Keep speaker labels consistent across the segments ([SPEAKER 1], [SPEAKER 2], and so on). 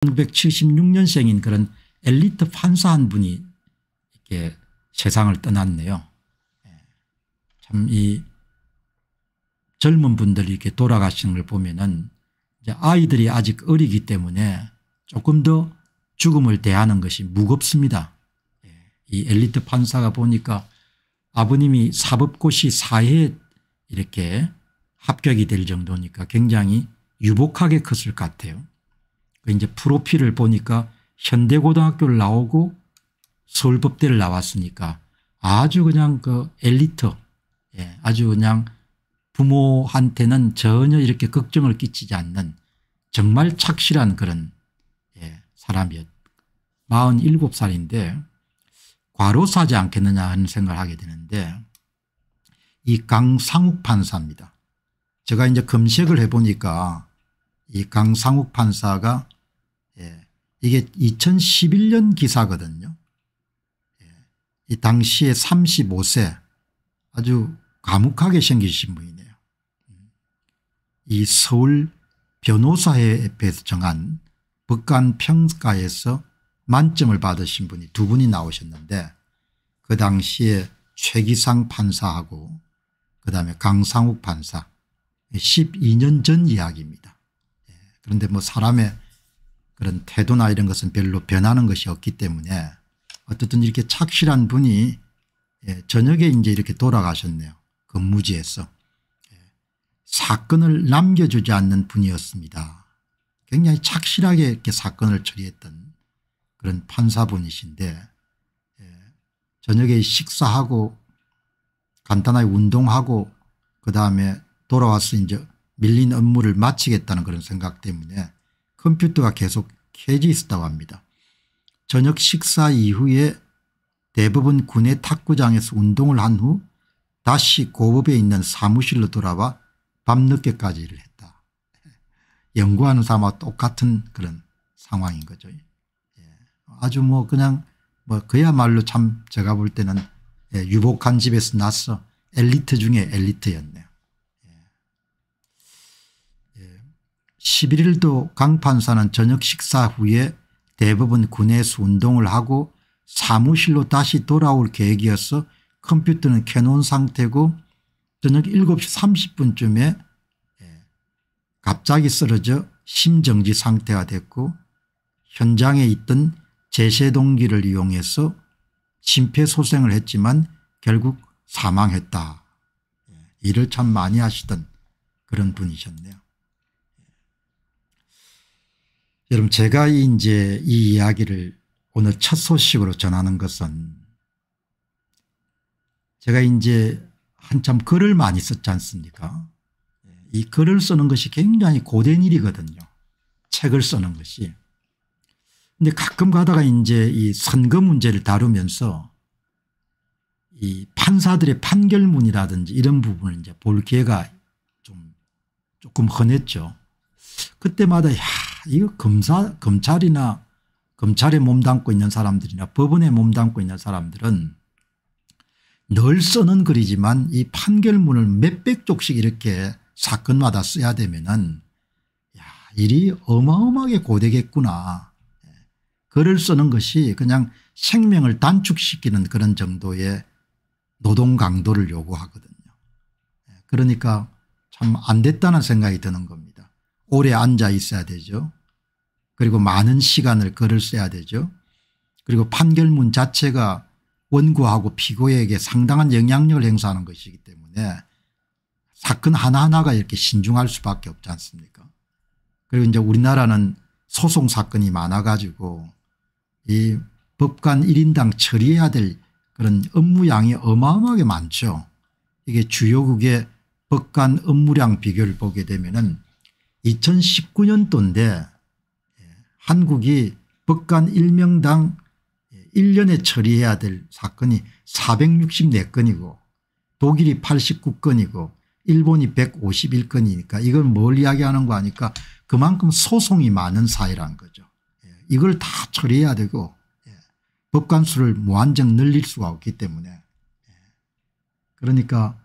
[SPEAKER 1] 1976년생인 그런 엘리트 판사 한 분이 이렇게 세상을 떠났네요. 예. 참이 젊은 분들이 이렇게 돌아가시는 걸 보면은 이제 아이들이 아직 어리기 때문에 조금 더 죽음을 대하는 것이 무겁습니다. 예. 이 엘리트 판사가 보니까 아버님이 사법고시 사회에 이렇게 합격이 될 정도니까 굉장히 유복하게 컸을 것 같아요. 그 이제 프로필을 보니까 현대고등학교를 나오고 서울법대를 나왔으니까 아주 그냥 그 엘리트 예, 아주 그냥 부모한테는 전혀 이렇게 걱정을 끼치지 않는 정말 착실한 그런 예, 사람이었 47살인데 과로사지 않겠느냐 하는 생각을 하게 되는데 이 강상욱 판사입니다. 제가 이제 검색을 해보니까 이 강상욱 판사가 예, 이게 2011년 기사거든요. 예, 이 당시에 35세 아주 과묵하게 생기신 분이네요. 이 서울 변호사회에서 정한 법관 평가에서 만점을 받으신 분이 두 분이 나오셨는데 그 당시에 최기상 판사하고 그다음에 강상욱 판사 12년 전 이야기입니다. 그런데 뭐 사람의 그런 태도나 이런 것은 별로 변하는 것이 없기 때문에 어쨌든 이렇게 착실한 분이 예, 저녁에 이제 이렇게 돌아가셨네요. 근무지에서. 예, 사건을 남겨주지 않는 분이었습니다. 굉장히 착실하게 이렇게 사건을 처리했던 그런 판사분이신데 예, 저녁에 식사하고 간단하게 운동하고 그다음에 돌아와서 이제 밀린 업무를 마치겠다는 그런 생각 때문에 컴퓨터가 계속 해지 있었다고 합니다. 저녁 식사 이후에 대부분 군의 탁구장에서 운동을 한 후 다시 고법에 있는 사무실로 돌아와 밤늦게까지 일을 했다. 연구하는 사람과 똑같은 그런 상황인 거죠. 예. 아주 뭐 그냥 뭐 그야말로 참 제가 볼 때는 예, 유복한 집에서 났어 엘리트 중에 엘리트였네요. 11일도 강 판사는 저녁 식사 후에 대법원 군에서 운동을 하고 사무실로 다시 돌아올 계획이어서 컴퓨터는 켜놓은 상태고 저녁 7시 30분쯤에 예, 갑자기 쓰러져 심정지 상태가 됐고 현장에 있던 제세동기를 이용해서 심폐소생을 했지만 결국 사망했다. 일을 예, 참 많이 하시던 그런 분이셨네요. 여러분 제가 이제 이 이야기를 오늘 첫 소식으로 전하는 것은 제가 이제 한참 글을 많이 썼지 않습니까 이 글을 쓰는 것이 굉장히 고된 일이거든요. 책을 쓰는 것이. 근데 가끔 가다가 이제 이 선거 문제를 다루면서 이 판사들의 판결문이라든지 이런 부분을 이제 볼 기회가 좀 조금 흔했죠. 그때마다 야 이거 검사, 검찰이나 검찰에 몸담고 있는 사람들이나 법원에 몸담고 있는 사람들은 늘 쓰는 글이지만 이 판결문을 몇백 쪽씩 이렇게 사건마다 써야 되면은 야 일이 어마어마하게 고되겠구나. 예. 글을 쓰는 것이 그냥 생명을 단축시키는 그런 정도의 노동 강도를 요구하거든요. 예. 그러니까 참 안 됐다는 생각이 드는 겁니다. 오래 앉아 있어야 되죠. 그리고 많은 시간을 글을 써야 되죠. 그리고 판결문 자체가 원고하고 피고에게 상당한 영향력을 행사하는 것이기 때문에 사건 하나하나가 이렇게 신중할 수밖에 없지 않습니까 그리고 이제 우리나라는 소송 사건이 많아 가지고 이 법관 1인당 처리해야 될 그런 업무량이 어마어마하게 많죠. 이게 주요국의 법관 업무량 비교를 보게 되면은 2019년도인데 예, 한국이 법관 1명당 1년에 처리해야 될 사건이 464건이고 독일이 89건이고 일본이 151건이니까 이걸뭘 이야기하는 거 아니까 그만큼 소송이 많은 사회란 거죠. 예, 이걸 다 처리해야 되고 예, 법관 수를 무한정 늘릴 수가 없기 때문에 그러니까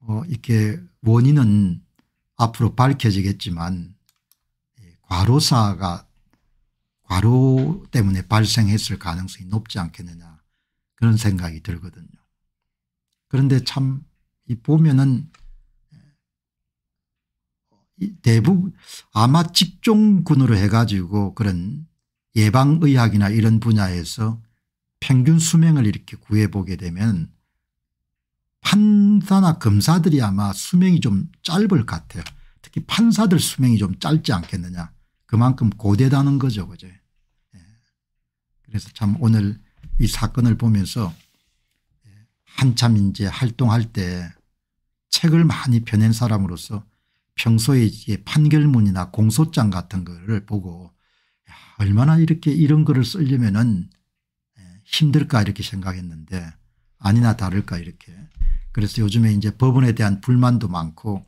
[SPEAKER 1] 어 이렇게 원인은 앞으로 밝혀지겠지만 예, 과로사가 과로 때문에 발생했을 가능성이 높지 않겠느냐 그런 생각이 들거든요. 그런데 참 보면은 예, 대부분 아마 직종군으로 해가지고 그런 예방의학이나 이런 분야에서 평균 수명을 이렇게 구해보게 되면 판사나 검사들이 아마 수명이 좀 짧을 것 같아요. 특히 판사들 수명이 좀 짧지 않겠느냐. 그만큼 고대다는 거죠. 그죠. 예. 그래서 참 오늘 이 사건을 보면서 예, 한참 이제 활동할 때 책을 많이 펴낸 사람으로서 평소에 판결문이나 공소장 같은 거를 보고 얼마나 이렇게 이런 글을 쓰려면은 예, 힘들까 이렇게 생각했는데 아니나 다를까 이렇게 그래서 요즘에 이제 법원에 대한 불만도 많고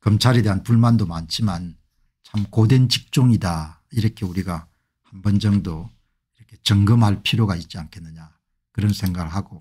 [SPEAKER 1] 검찰에 대한 불만도 많지만 참 고된 직종이다 이렇게 우리가 한 번 정도 이렇게 점검할 필요가 있지 않겠느냐 그런 생각을 하고